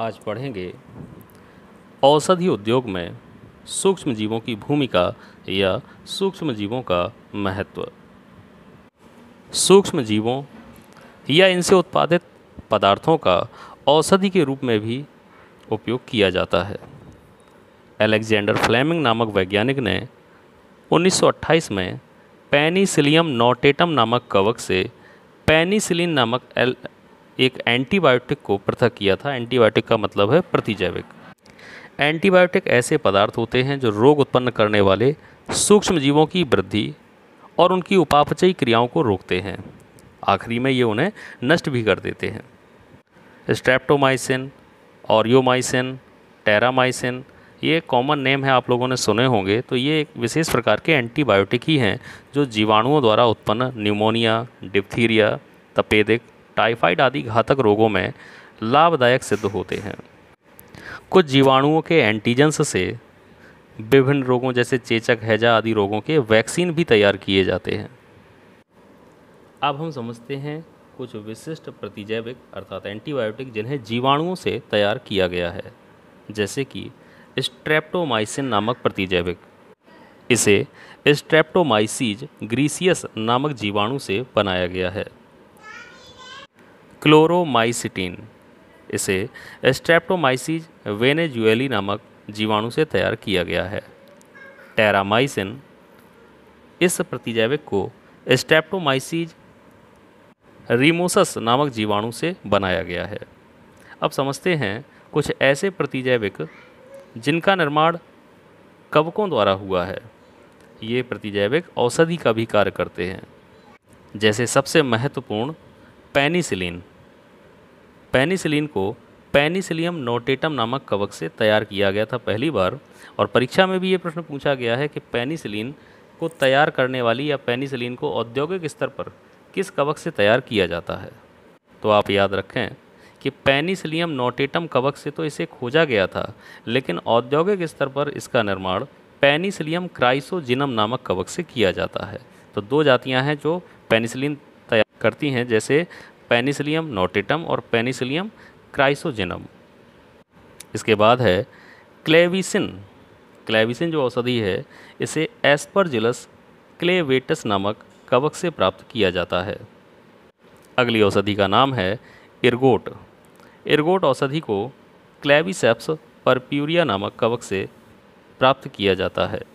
आज पढ़ेंगे औषधि उद्योग में सूक्ष्म जीवों की भूमिका या सूक्ष्म जीवों का महत्व सूक्ष्म जीवों या इनसे उत्पादित पदार्थों का औषधि के रूप में भी उपयोग किया जाता है एलेक्जेंडर फ्लेमिंग नामक वैज्ञानिक ने 1928 में पेनिसिलियम नोटेटम नामक कवक से पेनिसिलिन नामक एक एंटीबायोटिक को पृथक किया था एंटीबायोटिक का मतलब है प्रतिजैविक एंटीबायोटिक ऐसे पदार्थ होते हैं जो रोग उत्पन्न करने वाले सूक्ष्म जीवों की वृद्धि और उनकी उपापचयी क्रियाओं को रोकते हैं आखिरी में ये उन्हें नष्ट भी कर देते हैं स्ट्रेप्टोमाइसिन ऑरियोमाइसिन टेरामाइसिन ये कॉमन नेम है आप लोगों ने सुने होंगे तो ये एक विशेष प्रकार के एंटीबायोटिक ही हैं जो जीवाणुओं द्वारा उत्पन्न न्यूमोनिया डिप्थीरिया तपेदिक टाइफाइड आदि घातक रोगों में लाभदायक सिद्ध होते हैं कुछ जीवाणुओं के एंटीजेंस से विभिन्न रोगों जैसे चेचक हैजा आदि रोगों के वैक्सीन भी तैयार किए जाते हैं अब हम समझते हैं कुछ विशिष्ट प्रतिजैविक अर्थात एंटीबायोटिक जिन्हें जीवाणुओं से तैयार किया गया है जैसे कि स्ट्रेप्टोमाइसिन नामक प्रतिजैविक इसे स्ट्रेप्टोमाइसीज ग्रीसियस नामक जीवाणु से बनाया गया है क्लोरोमाइसिटीन इसे स्ट्रेप्टोमाइसिस वेनेजुएली नामक जीवाणु से तैयार किया गया है टेरामाइसिन इस प्रतिजैविक को स्ट्रेप्टोमाइसिस रिमोसस नामक जीवाणु से बनाया गया है अब समझते हैं कुछ ऐसे प्रतिजैविक जिनका निर्माण कवकों द्वारा हुआ है ये प्रतिजैविक औषधि का भी कार्य करते हैं जैसे सबसे महत्वपूर्ण पेनिसिलिन पेनिसिलिन को पेनिसिलियम नोटेटम नामक कवक से तैयार किया गया था पहली बार और परीक्षा में भी ये प्रश्न पूछा गया है कि पेनिसिलिन को तैयार करने वाली या पेनिसिलिन को औद्योगिक स्तर पर किस कवक से तैयार किया जाता है तो आप याद रखें कि पेनिसिलियम नोटेटम कवक से तो इसे खोजा गया था लेकिन औद्योगिक स्तर पर इसका निर्माण पेनिसिलियम क्राइसोजिनम नामक कवक से किया जाता है तो दो जातियां हैं जो पेनिसिलिन तैयार करती हैं जैसे पेनिसिलियम नोटेटम और पेनिसिलियम क्राइसोजेनम इसके बाद है क्लेविसिन क्लेविसिन जो औषधि है इसे एस्परजिलस क्लेवेटस नामक कवक से प्राप्त किया जाता है अगली औषधि का नाम है इर्गोट इर्गोट औषधि को क्लेविसेप्स परप्यूरिया नामक कवक से प्राप्त किया जाता है